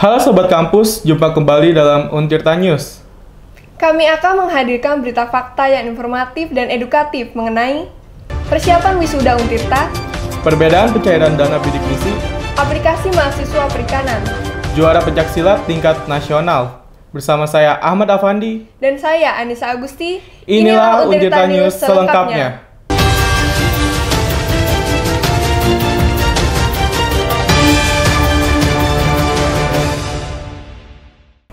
Halo Sobat Kampus, jumpa kembali dalam Untirta News. Kami akan menghadirkan berita fakta yang informatif dan edukatif mengenai persiapan wisuda Untirta, perbedaan pencairan dana bidik misi, aplikasi mahasiswa perikanan, juara pencaksilat tingkat nasional. Bersama saya Ahmad Afandi dan saya Anissa Agusti. Inilah, Inilah Untirta, Untirta News selengkapnya. selengkapnya.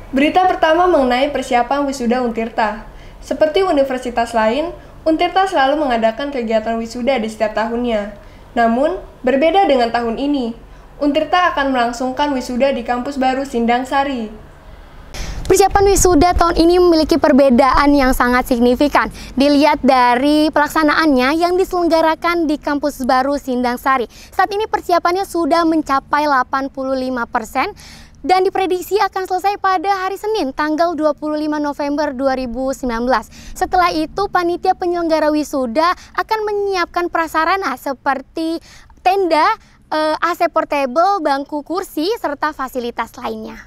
Berita pertama mengenai persiapan wisuda Untirta. Seperti universitas lain, Untirta selalu mengadakan kegiatan wisuda di setiap tahunnya. Namun, berbeda dengan tahun ini, Untirta akan melangsungkan wisuda di kampus baru Sindang Sari. Persiapan wisuda tahun ini memiliki perbedaan yang sangat signifikan. Dilihat dari pelaksanaannya yang diselenggarakan di kampus baru Sindang Sari. Saat ini persiapannya sudah mencapai 85 persen dan diprediksi akan selesai pada hari Senin tanggal 25 November 2019. Setelah itu panitia penyelenggara wisuda akan menyiapkan prasarana seperti tenda, eh, AC portable, bangku kursi, serta fasilitas lainnya.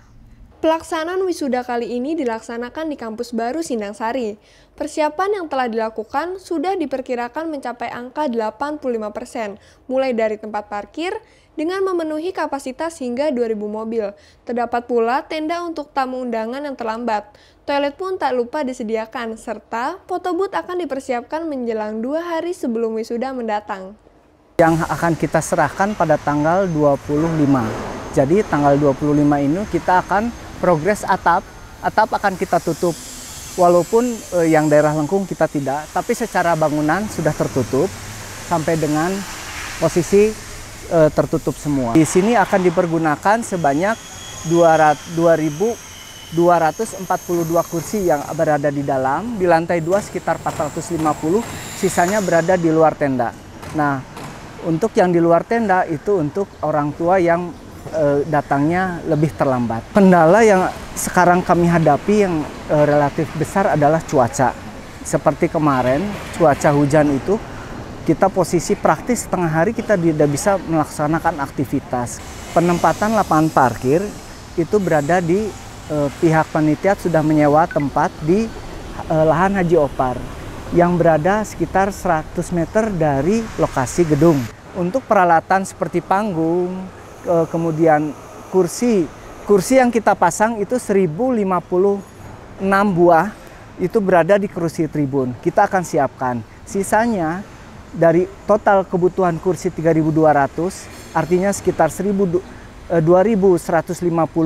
Pelaksanaan wisuda kali ini dilaksanakan di kampus baru Sindangsari. Persiapan yang telah dilakukan sudah diperkirakan mencapai angka 85 persen, mulai dari tempat parkir, dengan memenuhi kapasitas hingga 2000 mobil. Terdapat pula tenda untuk tamu undangan yang terlambat. Toilet pun tak lupa disediakan, serta photobooth akan dipersiapkan menjelang dua hari sebelum wisuda mendatang. Yang akan kita serahkan pada tanggal 25. Jadi tanggal 25 ini kita akan progres atap, atap akan kita tutup. Walaupun eh, yang daerah lengkung kita tidak, tapi secara bangunan sudah tertutup sampai dengan posisi e, tertutup semua. Di sini akan dipergunakan sebanyak 2.242 kursi yang berada di dalam, di lantai 2 sekitar 450, sisanya berada di luar tenda. Nah, untuk yang di luar tenda itu untuk orang tua yang e, datangnya lebih terlambat. Kendala yang sekarang kami hadapi yang e, relatif besar adalah cuaca. Seperti kemarin, cuaca hujan itu kita posisi praktis setengah hari kita tidak bisa melaksanakan aktivitas. Penempatan lapangan parkir itu berada di eh, pihak panitia sudah menyewa tempat di eh, lahan Haji Opar yang berada sekitar 100 meter dari lokasi gedung. Untuk peralatan seperti panggung, eh, kemudian kursi, kursi yang kita pasang itu 1056 buah itu berada di kursi tribun. Kita akan siapkan. Sisanya dari total kebutuhan kursi 3.200 artinya sekitar 1.250 eh,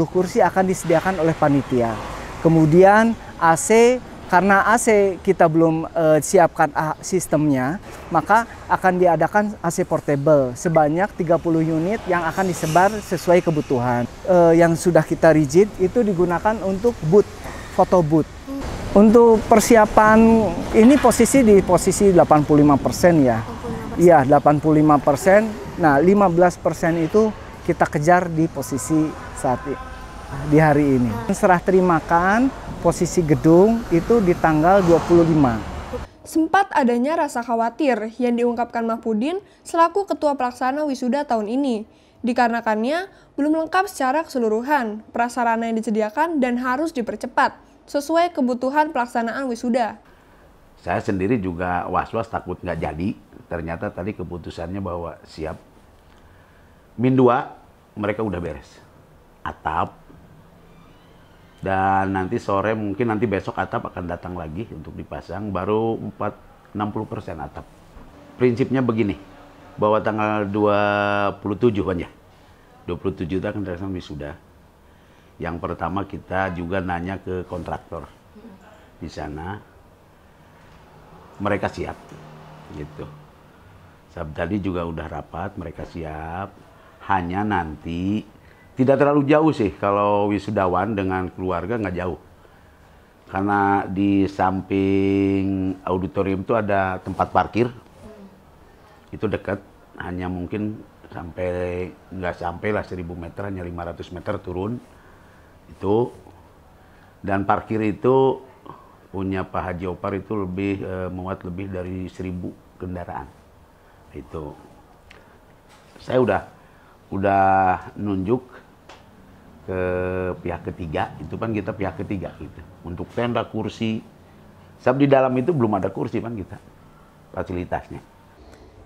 kursi akan disediakan oleh panitia. Kemudian AC karena AC kita belum uh, siapkan sistemnya, maka akan diadakan AC portable sebanyak 30 unit yang akan disebar sesuai kebutuhan. Uh, yang sudah kita rigid itu digunakan untuk boot, foto boot. Untuk persiapan ini posisi di posisi 85 persen ya. Iya 85 persen. Nah 15 persen itu kita kejar di posisi saat di hari ini. Serah terimakan posisi gedung itu di tanggal 25. Sempat adanya rasa khawatir yang diungkapkan Mahpudin selaku Ketua Pelaksana Wisuda tahun ini. Dikarenakannya belum lengkap secara keseluruhan, prasarana yang disediakan dan harus dipercepat sesuai kebutuhan pelaksanaan wisuda. Saya sendiri juga was-was takut nggak jadi. Ternyata tadi keputusannya bahwa siap. Min 2 mereka udah beres. Atap. Dan nanti sore mungkin nanti besok atap akan datang lagi untuk dipasang. Baru 4, 60% atap. Prinsipnya begini. Bahwa tanggal 27 kan ya. 27 itu akan terasa wisuda yang pertama kita juga nanya ke kontraktor di sana, mereka siap, gitu. Sab tadi juga udah rapat, mereka siap. Hanya nanti tidak terlalu jauh sih kalau wisudawan dengan keluarga nggak jauh. Karena di samping auditorium itu ada tempat parkir, itu dekat, hanya mungkin sampai nggak sampai lah 1000 meter hanya 500 meter turun itu dan parkir itu punya Pak Haji Opar itu lebih e, muat lebih dari seribu kendaraan itu saya udah udah nunjuk ke pihak ketiga itu kan kita pihak ketiga gitu untuk tenda kursi sab di dalam itu belum ada kursi kan kita fasilitasnya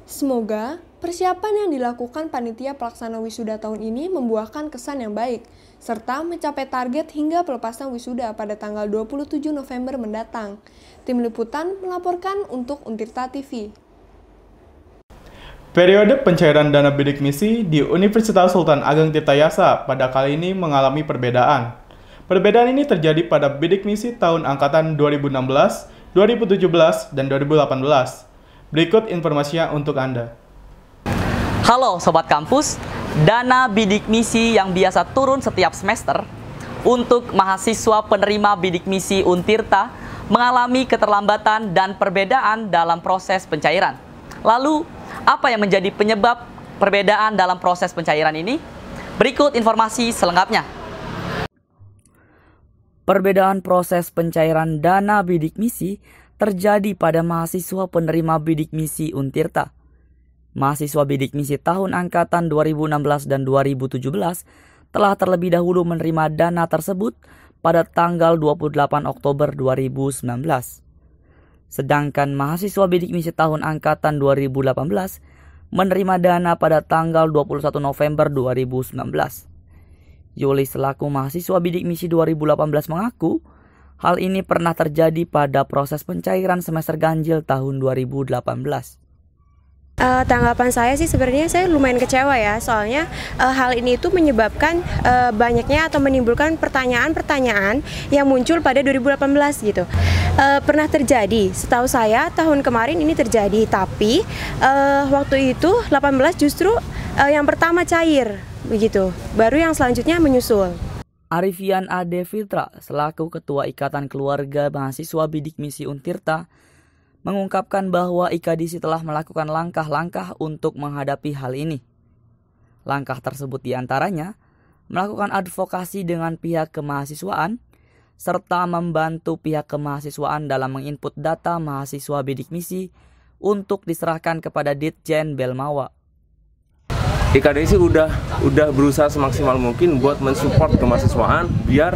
Semoga persiapan yang dilakukan panitia pelaksana wisuda tahun ini membuahkan kesan yang baik, serta mencapai target hingga pelepasan wisuda pada tanggal 27 November mendatang. Tim Liputan melaporkan untuk Untirta TV. Periode pencairan dana bidik misi di Universitas Sultan Ageng Tirtayasa pada kali ini mengalami perbedaan. Perbedaan ini terjadi pada bidik misi tahun angkatan 2016, 2017, dan 2018 Berikut informasinya untuk Anda. Halo Sobat Kampus, dana bidik misi yang biasa turun setiap semester untuk mahasiswa penerima bidik misi Untirta mengalami keterlambatan dan perbedaan dalam proses pencairan. Lalu, apa yang menjadi penyebab perbedaan dalam proses pencairan ini? Berikut informasi selengkapnya. Perbedaan proses pencairan dana bidik misi terjadi pada mahasiswa penerima bidik misi Untirta. Mahasiswa bidik misi tahun angkatan 2016 dan 2017 telah terlebih dahulu menerima dana tersebut pada tanggal 28 Oktober 2019. Sedangkan mahasiswa bidik misi tahun angkatan 2018 menerima dana pada tanggal 21 November 2019. Yuli selaku mahasiswa bidik misi 2018 mengaku Hal ini pernah terjadi pada proses pencairan semester ganjil tahun 2018. Uh, eh, tanggapan saya sih sebenarnya saya lumayan kecewa ya soalnya uh, hal ini itu menyebabkan uh, banyaknya atau menimbulkan pertanyaan-pertanyaan yang muncul pada 2018 gitu uh, pernah terjadi setahu saya tahun kemarin ini terjadi tapi uh, waktu itu 18 justru uh, yang pertama cair begitu baru yang selanjutnya menyusul Arifian Ade Fitra, selaku Ketua Ikatan Keluarga Mahasiswa Bidik Misi Untirta, mengungkapkan bahwa IKDISI telah melakukan langkah-langkah untuk menghadapi hal ini. Langkah tersebut diantaranya melakukan advokasi dengan pihak kemahasiswaan, serta membantu pihak kemahasiswaan dalam menginput data mahasiswa bidik misi untuk diserahkan kepada Ditjen Belmawa. IKDI sih udah udah berusaha semaksimal mungkin buat mensupport kemahasiswaan biar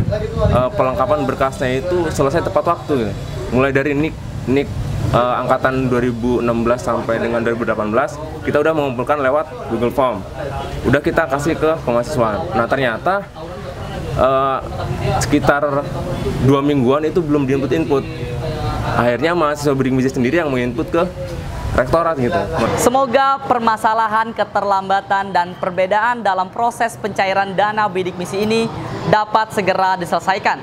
uh, eh, pelengkapan berkasnya itu selesai tepat waktu gitu. mulai dari nik nik uh, eh, angkatan 2016 sampai dengan 2018 kita udah mengumpulkan lewat Google Form udah kita kasih ke kemahasiswaan. nah ternyata uh, sekitar dua mingguan itu belum diinput input akhirnya mahasiswa Bridging sendiri yang menginput ke rektorat gitu. Semoga permasalahan keterlambatan dan perbedaan dalam proses pencairan dana bidik misi ini dapat segera diselesaikan.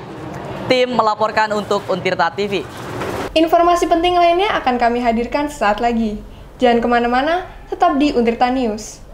Tim melaporkan untuk Untirta TV. Informasi penting lainnya akan kami hadirkan saat lagi. Jangan kemana-mana, tetap di Untirta News.